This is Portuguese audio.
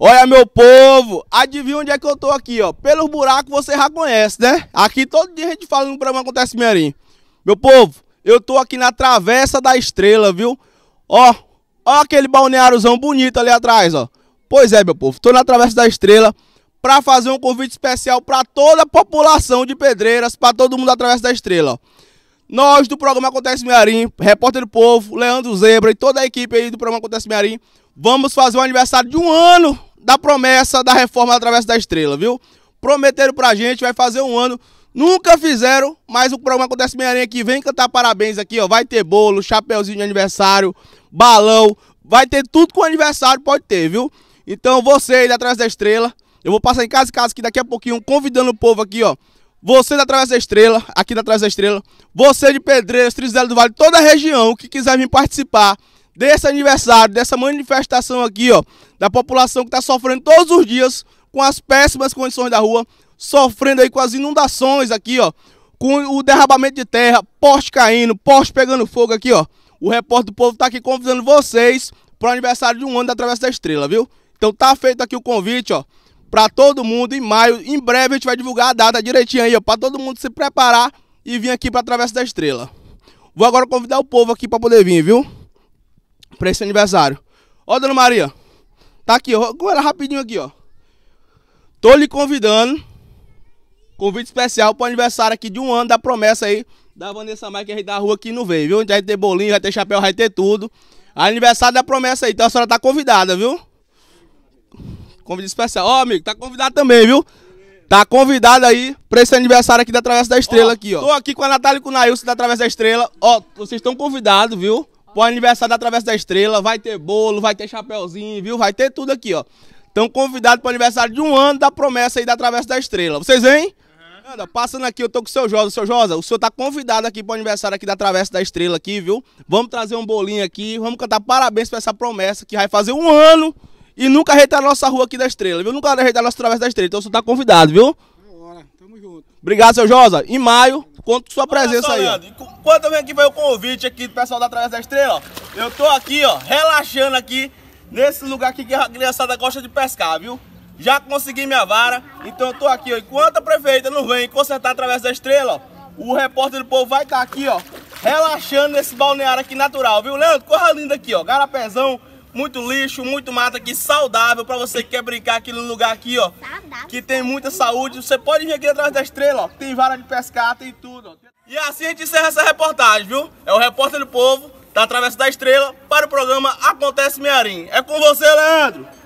Olha, meu povo, adivinha onde é que eu tô aqui, ó? Pelos buracos você já conhece, né? Aqui todo dia a gente fala no programa Acontece Mearim. Meu povo, eu tô aqui na Travessa da Estrela, viu? Ó, ó aquele balneáriozão bonito ali atrás, ó. Pois é, meu povo, tô na Travessa da Estrela para fazer um convite especial para toda a população de Pedreiras, para todo mundo da Travessa da Estrela, ó. Nós do programa Acontece Mearim, repórter do povo, Leandro Zebra e toda a equipe aí do programa Acontece Mearim, vamos fazer o um aniversário de um ano da promessa da reforma através da estrela, viu? Prometeram pra gente, vai fazer um ano. Nunca fizeram, mas o programa Acontece meia Aranha aqui vem cantar parabéns aqui, ó. Vai ter bolo, chapeuzinho de aniversário, balão, vai ter tudo com aniversário, pode ter, viu? Então vocês atrás da estrela, eu vou passar em casa e casa aqui daqui a pouquinho, convidando o povo aqui, ó. Você da Travessa da Estrela, aqui da Travessa da Estrela, você de Pedreiras, Trizelo do Vale, toda a região que quiser vir participar desse aniversário, dessa manifestação aqui, ó, da população que está sofrendo todos os dias com as péssimas condições da rua, sofrendo aí com as inundações aqui, ó, com o derrabamento de terra, poste caindo, poste pegando fogo aqui, ó. O repórter do povo está aqui convidando vocês para o aniversário de um ano da Travessa da Estrela, viu? Então tá feito aqui o convite, ó, para todo mundo em maio. Em breve a gente vai divulgar a data direitinho aí, ó, para todo mundo se preparar e vir aqui para a Travessa da Estrela. Vou agora convidar o povo aqui para poder vir, viu? para esse aniversário. Ó, dona Maria, tá aqui, ó, agora rapidinho aqui, ó. Tô lhe convidando, convite especial para o aniversário aqui de um ano da promessa aí da Vanessa Maia, que a gente da rua aqui não veio, viu? Vai ter bolinho, vai ter chapéu, vai ter tudo. Aniversário da promessa aí, então a senhora tá convidada, viu? Convite especial. Ó, amigo, tá convidado também, viu? Tá convidado aí pra esse aniversário aqui da Travessa da Estrela, ó, aqui, ó. Tô aqui com a Natália e com o Nailson da Travessa da Estrela. Ó, vocês estão convidados, viu? Pro aniversário da Travessa da Estrela, vai ter bolo, vai ter chapéuzinho, viu? Vai ter tudo aqui, ó. Estão convidados pro aniversário de um ano da promessa aí da Travessa da Estrela. Vocês vêm? Anda, passando aqui, eu tô com o seu Josa. Seu Josa, o senhor tá convidado aqui pro aniversário aqui da Travessa da Estrela aqui, viu? Vamos trazer um bolinho aqui, vamos cantar parabéns pra essa promessa que vai fazer um ano e nunca arreitar a nossa rua aqui da Estrela, viu? Nunca arreitar a nossa Travessa da Estrela. Então o senhor tá convidado, viu? junto. Obrigado, seu Josa. Em maio, conto com sua presença aí. Leandro, enquanto eu venho aqui, para o convite aqui do pessoal da Através da Estrela, Eu tô aqui, ó, relaxando aqui, nesse lugar aqui que a criançada gosta de pescar, viu? Já consegui minha vara, então eu tô aqui, ó. Enquanto a prefeita não vem consertar através da estrela, ó, o repórter do povo vai estar tá aqui, ó, relaxando nesse balneário aqui natural, viu, Leandro? Corra linda aqui, ó, garapezão, muito lixo, muito mato aqui saudável para você que quer brincar aqui no lugar aqui, ó. Que tem muita saúde. Você pode vir aqui atrás da estrela, ó. Tem vara de pescar, tem tudo, ó. E assim a gente encerra essa reportagem, viu? É o repórter do povo da Travessa da Estrela para o programa Acontece Mearim. É com você, Leandro!